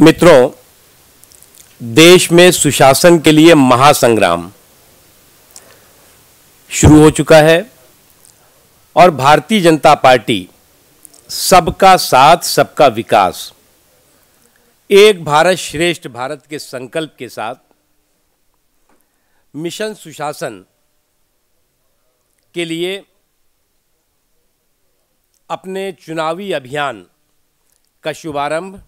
मित्रों देश में सुशासन के लिए महासंग्राम शुरू हो चुका है और भारतीय जनता पार्टी सबका साथ सबका विकास एक भारत श्रेष्ठ भारत के संकल्प के साथ मिशन सुशासन के लिए अपने चुनावी अभियान का शुभारंभ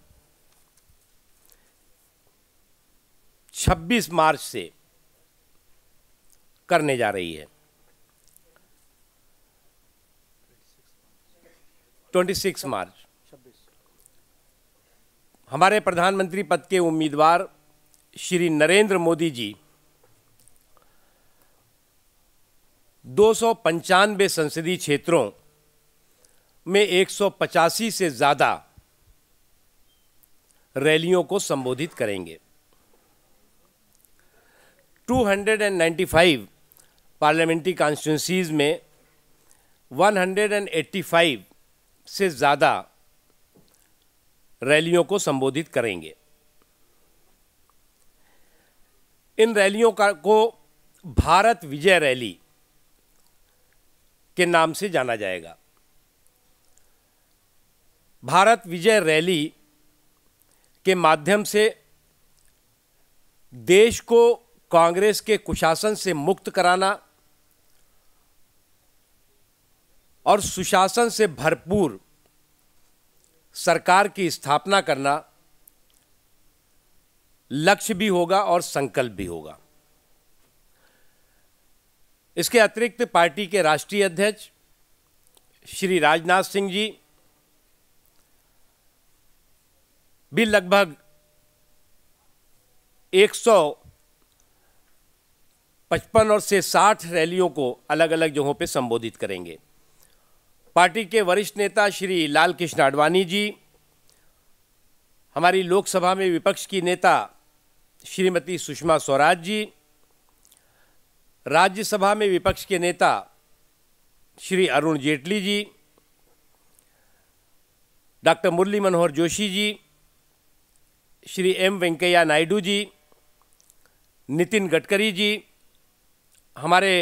26 मार्च से करने जा रही है 26 मार्च हमारे प्रधानमंत्री पद के उम्मीदवार श्री नरेंद्र मोदी जी दो संसदीय क्षेत्रों में एक से ज़्यादा रैलियों को संबोधित करेंगे 295 पार्लियामेंट्री कॉन्स्टिट्यूंसीज़ में 185 से ज़्यादा रैलियों को संबोधित करेंगे इन रैलियों का को भारत विजय रैली के नाम से जाना जाएगा भारत विजय रैली के माध्यम से देश को कांग्रेस के कुशासन से मुक्त कराना और सुशासन से भरपूर सरकार की स्थापना करना लक्ष्य भी होगा और संकल्प भी होगा इसके अतिरिक्त पार्टी के राष्ट्रीय अध्यक्ष श्री राजनाथ सिंह जी भी लगभग पचपन और से साठ रैलियों को अलग अलग जगहों पर संबोधित करेंगे पार्टी के वरिष्ठ नेता श्री लाल कृष्ण आडवाणी जी हमारी लोकसभा में विपक्ष की नेता श्रीमती सुषमा स्वराज जी राज्यसभा में विपक्ष के नेता श्री अरुण जेटली जी डॉक्टर मुरली मनोहर जोशी जी श्री एम वेंकैया नायडू जी नितिन गडकरी जी हमारे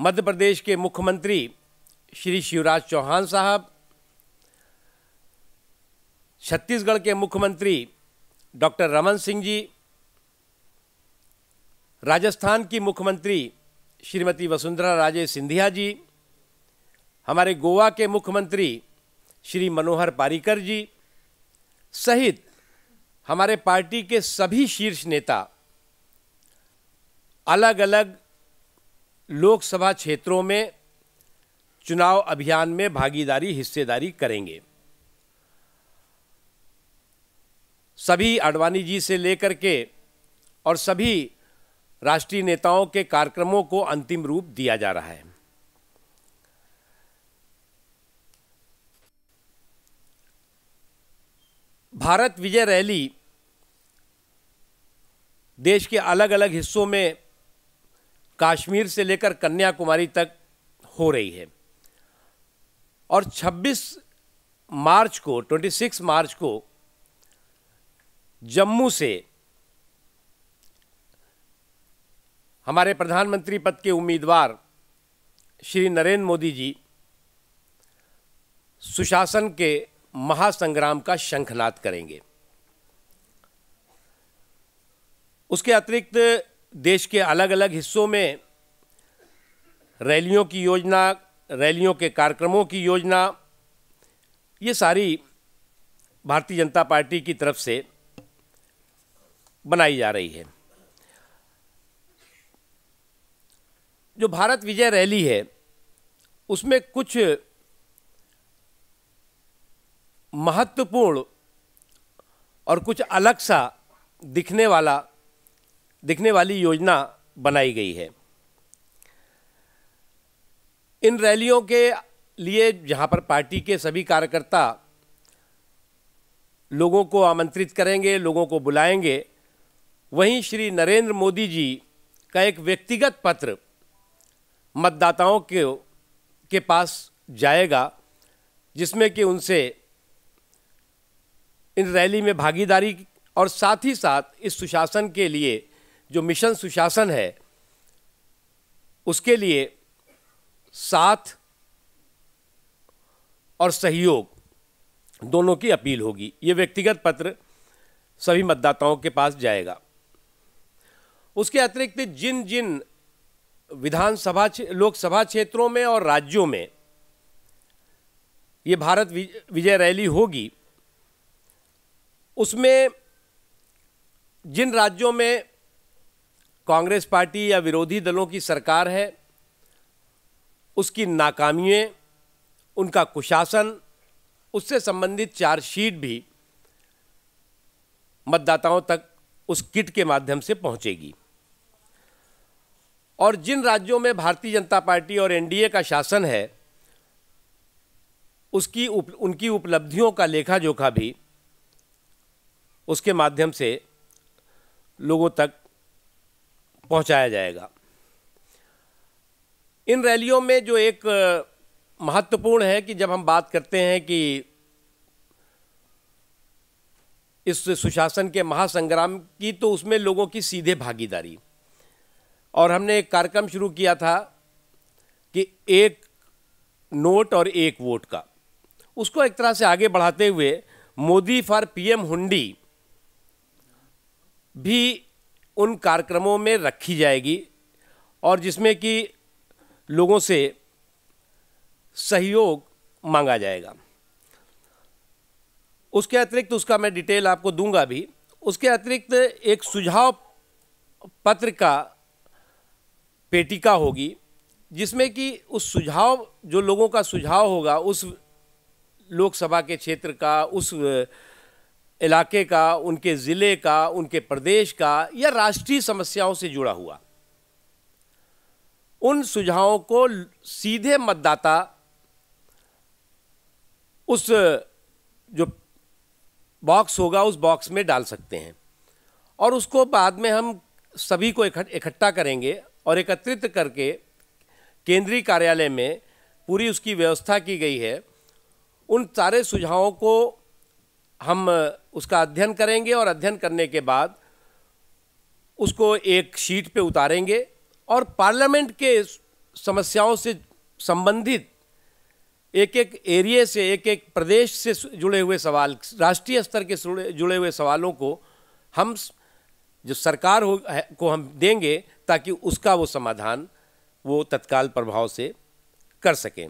मध्य प्रदेश के मुख्यमंत्री श्री शिवराज चौहान साहब छत्तीसगढ़ के मुख्यमंत्री डॉक्टर रमन सिंह जी राजस्थान की मुख्यमंत्री श्रीमती वसुंधरा राजे सिंधिया जी हमारे गोवा के मुख्यमंत्री श्री मनोहर पारिकर जी सहित हमारे पार्टी के सभी शीर्ष नेता अलग अलग लोकसभा क्षेत्रों में चुनाव अभियान में भागीदारी हिस्सेदारी करेंगे सभी आडवाणी जी से लेकर के और सभी राष्ट्रीय नेताओं के कार्यक्रमों को अंतिम रूप दिया जा रहा है भारत विजय रैली देश के अलग अलग हिस्सों में कश्मीर से लेकर कन्याकुमारी तक हो रही है और 26 मार्च को 26 मार्च को जम्मू से हमारे प्रधानमंत्री पद के उम्मीदवार श्री नरेंद्र मोदी जी सुशासन के महासंग्राम का शंखनाद करेंगे उसके अतिरिक्त देश के अलग अलग हिस्सों में रैलियों की योजना रैलियों के कार्यक्रमों की योजना ये सारी भारतीय जनता पार्टी की तरफ से बनाई जा रही है जो भारत विजय रैली है उसमें कुछ महत्वपूर्ण और कुछ अलग सा दिखने वाला दिखने वाली योजना बनाई गई है इन रैलियों के लिए जहां पर पार्टी के सभी कार्यकर्ता लोगों को आमंत्रित करेंगे लोगों को बुलाएंगे वहीं श्री नरेंद्र मोदी जी का एक व्यक्तिगत पत्र मतदाताओं के के पास जाएगा जिसमें कि उनसे इन रैली में भागीदारी और साथ ही साथ इस सुशासन के लिए जो मिशन सुशासन है उसके लिए साथ और सहयोग दोनों की अपील होगी ये व्यक्तिगत पत्र सभी मतदाताओं के पास जाएगा उसके अतिरिक्त जिन जिन विधानसभा लोकसभा क्षेत्रों में और राज्यों में ये भारत विजय रैली होगी उसमें जिन राज्यों में कांग्रेस पार्टी या विरोधी दलों की सरकार है उसकी नाकामियाँ उनका कुशासन उससे संबंधित चार्जशीट भी मतदाताओं तक उस किट के माध्यम से पहुंचेगी और जिन राज्यों में भारतीय जनता पार्टी और एनडीए का शासन है उसकी उप, उनकी उपलब्धियों का लेखा जोखा भी उसके माध्यम से लोगों तक पहुंचाया जाएगा इन रैलियों में जो एक महत्वपूर्ण है कि जब हम बात करते हैं कि इस सुशासन के महासंग्राम की तो उसमें लोगों की सीधे भागीदारी और हमने एक कार्यक्रम शुरू किया था कि एक नोट और एक वोट का उसको एक तरह से आगे बढ़ाते हुए मोदी फॉर पीएम हुंडी भी उन कार्यक्रमों में रखी जाएगी और जिसमें कि लोगों से सहयोग मांगा जाएगा उसके अतिरिक्त उसका मैं डिटेल आपको दूंगा भी उसके अतिरिक्त एक सुझाव पत्र का पेटिका होगी जिसमें कि उस सुझाव जो लोगों का सुझाव होगा उस लोकसभा के क्षेत्र का उस इलाके का उनके ज़िले का उनके प्रदेश का या राष्ट्रीय समस्याओं से जुड़ा हुआ उन सुझावों को सीधे मतदाता उस जो बॉक्स होगा उस बॉक्स में डाल सकते हैं और उसको बाद में हम सभी को इकट्ठा करेंगे और एकत्रित करके केंद्रीय कार्यालय में पूरी उसकी व्यवस्था की गई है उन सारे सुझावों को हम उसका अध्ययन करेंगे और अध्ययन करने के बाद उसको एक शीट पे उतारेंगे और पार्लियामेंट के समस्याओं से संबंधित एक एक एरिए से एक एक प्रदेश से जुड़े हुए सवाल राष्ट्रीय स्तर के जुड़े हुए सवालों को हम जो सरकार हो को हम देंगे ताकि उसका वो समाधान वो तत्काल प्रभाव से कर सकें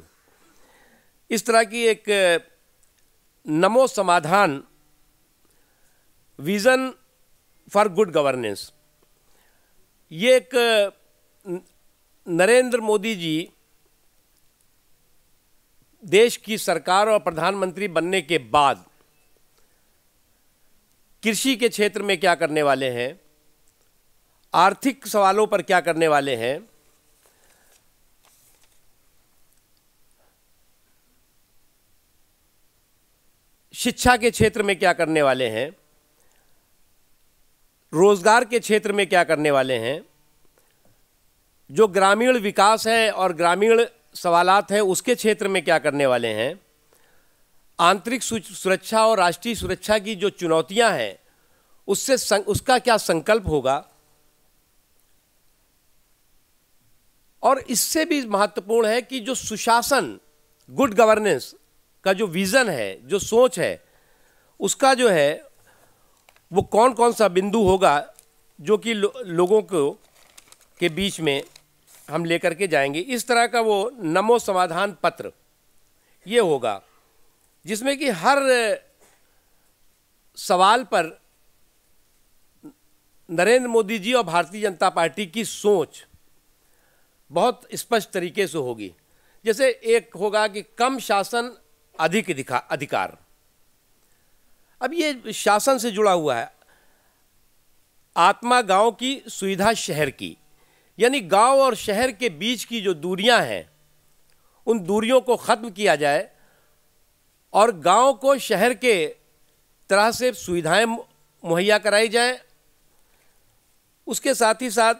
इस तरह की एक नमो समाधान विज़न फॉर गुड गवर्नेंस ये एक नरेंद्र मोदी जी देश की सरकार और प्रधानमंत्री बनने के बाद कृषि के क्षेत्र में क्या करने वाले हैं आर्थिक सवालों पर क्या करने वाले हैं शिक्षा के क्षेत्र में क्या करने वाले हैं रोज़गार के क्षेत्र में क्या करने वाले हैं जो ग्रामीण विकास है और ग्रामीण सवालात हैं उसके क्षेत्र में क्या करने वाले हैं आंतरिक सुरक्षा और राष्ट्रीय सुरक्षा की जो चुनौतियां हैं उससे उसका क्या संकल्प होगा और इससे भी महत्वपूर्ण है कि जो सुशासन गुड गवर्नेंस का जो विज़न है जो सोच है उसका जो है वो कौन कौन सा बिंदु होगा जो कि लो, लोगों को के बीच में हम लेकर के जाएंगे इस तरह का वो नमो समाधान पत्र ये होगा जिसमें कि हर सवाल पर नरेंद्र मोदी जी और भारतीय जनता पार्टी की सोच बहुत स्पष्ट तरीके से होगी जैसे एक होगा कि कम शासन अधिक अधिकार अब ये शासन से जुड़ा हुआ है आत्मा गांव की सुविधा शहर की यानी गांव और शहर के बीच की जो दूरियां हैं उन दूरियों को ख़त्म किया जाए और गांव को शहर के तरह से सुविधाएं मुहैया कराई जाए उसके साथ ही साथ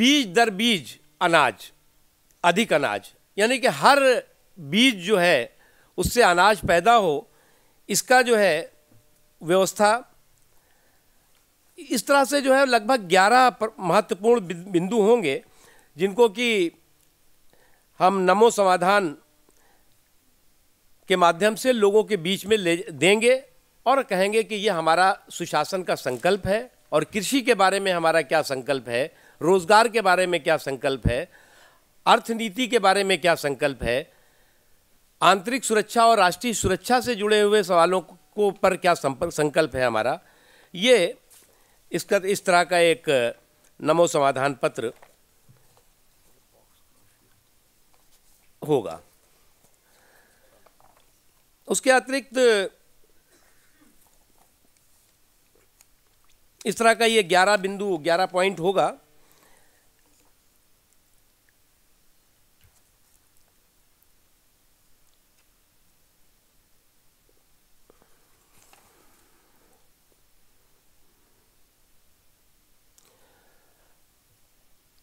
बीज दर बीज अनाज अधिक अनाज यानी कि हर बीज जो है उससे अनाज पैदा हो इसका जो है व्यवस्था इस तरह से जो है लगभग 11 महत्वपूर्ण बिंदु होंगे जिनको कि हम नमो समाधान के माध्यम से लोगों के बीच में ले देंगे और कहेंगे कि ये हमारा सुशासन का संकल्प है और कृषि के बारे में हमारा क्या संकल्प है रोज़गार के बारे में क्या संकल्प है अर्थनीति के बारे में क्या संकल्प है आंतरिक सुरक्षा और राष्ट्रीय सुरक्षा से जुड़े हुए सवालों को पर क्या संकल्प है हमारा ये इसका इस तरह का एक नमो समाधान पत्र होगा उसके अतिरिक्त इस तरह का ये ग्यारह बिंदु ग्यारह पॉइंट होगा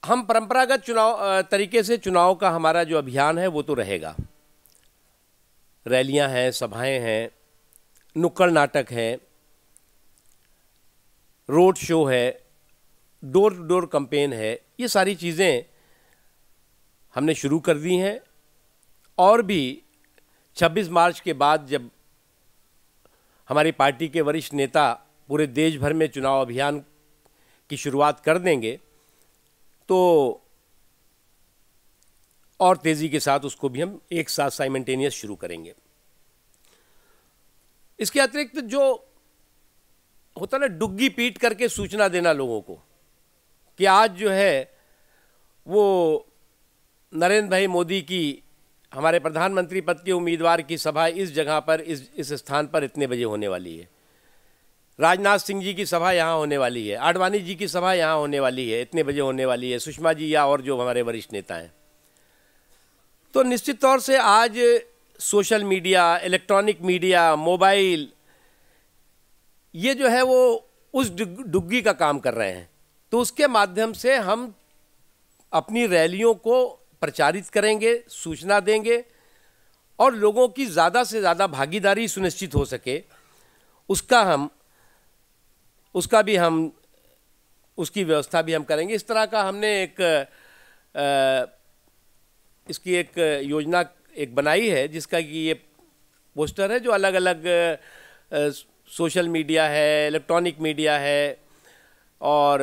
हम परंपरागत चुनाव तरीके से चुनाव का हमारा जो अभियान है वो तो रहेगा रैलियां हैं सभाएं हैं नुक्कड़ नाटक है रोड शो है डोर टू डोर कंपेन है ये सारी चीज़ें हमने शुरू कर दी हैं और भी 26 मार्च के बाद जब हमारी पार्टी के वरिष्ठ नेता पूरे देश भर में चुनाव अभियान की शुरुआत कर देंगे तो और तेज़ी के साथ उसको भी हम एक साथ साइमेंटेनियस शुरू करेंगे इसके अतिरिक्त जो होता ना डुग्गी पीट करके सूचना देना लोगों को कि आज जो है वो नरेंद्र भाई मोदी की हमारे प्रधानमंत्री पद के उम्मीदवार की सभा इस जगह पर इस इस स्थान पर इतने बजे होने वाली है राजनाथ सिंह जी की सभा यहाँ होने वाली है आडवाणी जी की सभा यहाँ होने वाली है इतने बजे होने वाली है सुषमा जी या और जो हमारे वरिष्ठ नेता हैं तो निश्चित तौर से आज social media electronic media mobile ये जो है वो उस डुग्गी का काम कर रहे हैं तो उसके माध्यम से हम अपनी रैलियों को प्रचारित करेंगे सूचना देंगे और लोगों की ज़्यादा से ज़्यादा भागीदारी सुनिश्चित हो सके उसका हम उसका भी हम उसकी व्यवस्था भी हम करेंगे इस तरह का हमने एक आ, इसकी एक योजना एक बनाई है जिसका कि ये पोस्टर है जो अलग अलग सोशल मीडिया है इलेक्ट्रॉनिक मीडिया है और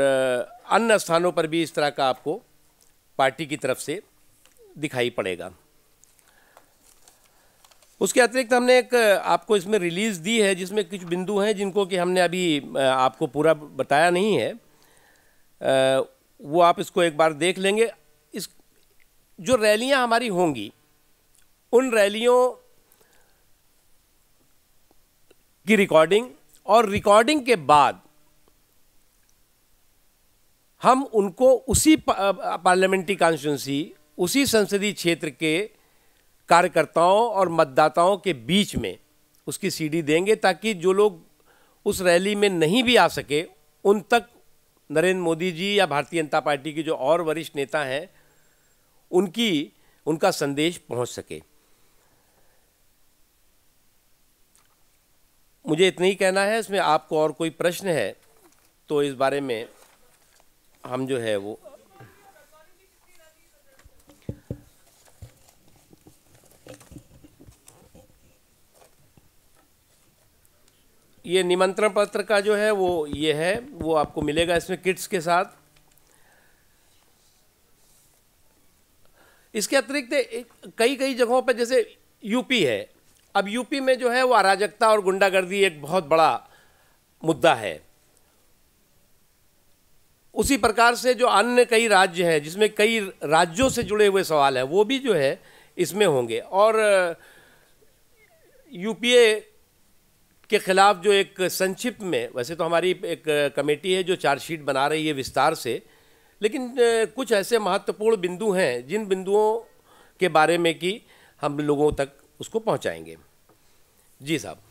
अन्य स्थानों पर भी इस तरह का आपको पार्टी की तरफ से दिखाई पड़ेगा उसके अतिरिक्त हमने एक आपको इसमें रिलीज़ दी है जिसमें कुछ बिंदु हैं जिनको कि हमने अभी आपको पूरा बताया नहीं है वो आप इसको एक बार देख लेंगे इस जो रैलियां हमारी होंगी उन रैलियों की रिकॉर्डिंग और रिकॉर्डिंग के बाद हम उनको उसी पार्लियामेंट्री कॉन्स्टिट्यूंसी उसी संसदीय क्षेत्र के कार्यकर्ताओं और मतदाताओं के बीच में उसकी सीडी देंगे ताकि जो लोग उस रैली में नहीं भी आ सके उन तक नरेंद्र मोदी जी या भारतीय जनता पार्टी के जो और वरिष्ठ नेता हैं उनकी उनका संदेश पहुंच सके मुझे इतना ही कहना है इसमें आपको और कोई प्रश्न है तो इस बारे में हम जो है वो ये निमंत्रण पत्र का जो है वो ये है वो आपको मिलेगा इसमें किट्स के साथ इसके अतिरिक्त कई कई जगहों पर जैसे यूपी है अब यूपी में जो है वो अराजकता और गुंडागर्दी एक बहुत बड़ा मुद्दा है उसी प्रकार से जो अन्य कई राज्य हैं जिसमें कई राज्यों से जुड़े हुए सवाल हैं वो भी जो है इसमें होंगे और यूपीए के ख़िलाफ़ जो एक संक्षिप्त में वैसे तो हमारी एक कमेटी है जो चार्जशीट बना रही है विस्तार से लेकिन कुछ ऐसे महत्वपूर्ण बिंदु हैं जिन बिंदुओं के बारे में कि हम लोगों तक उसको पहुंचाएंगे जी साहब